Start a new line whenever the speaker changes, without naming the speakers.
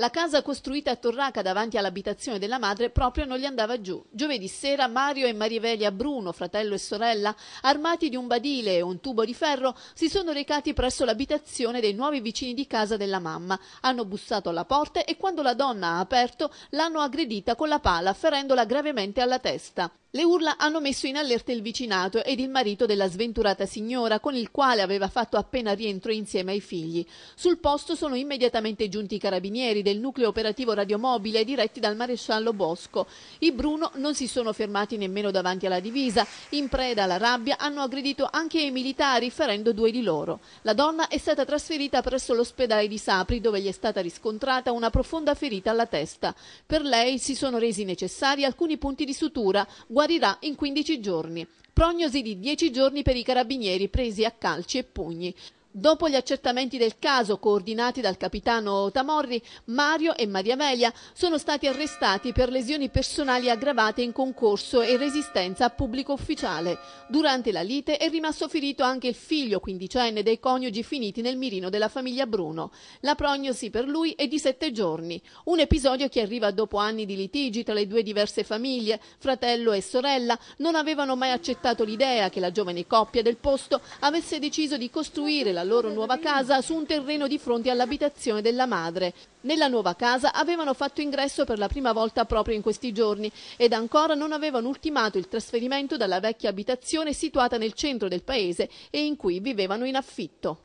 La casa costruita a Torraca davanti all'abitazione della madre proprio non gli andava giù. Giovedì sera Mario e Marivelia Bruno, fratello e sorella, armati di un badile e un tubo di ferro, si sono recati presso l'abitazione dei nuovi vicini di casa della mamma. Hanno bussato alla porta e quando la donna ha aperto l'hanno aggredita con la pala, ferendola gravemente alla testa. Le urla hanno messo in allerta il vicinato ed il marito della sventurata signora con il quale aveva fatto appena rientro insieme ai figli. Sul posto sono immediatamente giunti i carabinieri del nucleo operativo radiomobile diretti dal maresciallo Bosco. I Bruno non si sono fermati nemmeno davanti alla divisa. In preda alla rabbia hanno aggredito anche i militari ferendo due di loro. La donna è stata trasferita presso l'ospedale di Sapri dove gli è stata riscontrata una profonda ferita alla testa. Per lei si sono resi necessari alcuni punti di sutura guarirà in 15 giorni. Prognosi di 10 giorni per i carabinieri presi a calci e pugni. Dopo gli accertamenti del caso coordinati dal capitano Tamorri, Mario e Maria Amelia sono stati arrestati per lesioni personali aggravate in concorso e resistenza a pubblico ufficiale. Durante la lite è rimasto ferito anche il figlio quindicenne dei coniugi finiti nel mirino della famiglia Bruno. La prognosi per lui è di sette giorni, un episodio che arriva dopo anni di litigi tra le due diverse famiglie, fratello e sorella, non avevano mai accettato l'idea che la giovane coppia del posto avesse deciso di costruire la la loro nuova casa su un terreno di fronte all'abitazione della madre. Nella nuova casa avevano fatto ingresso per la prima volta proprio in questi giorni ed ancora non avevano ultimato il trasferimento dalla vecchia abitazione situata nel centro del paese e in cui vivevano in affitto.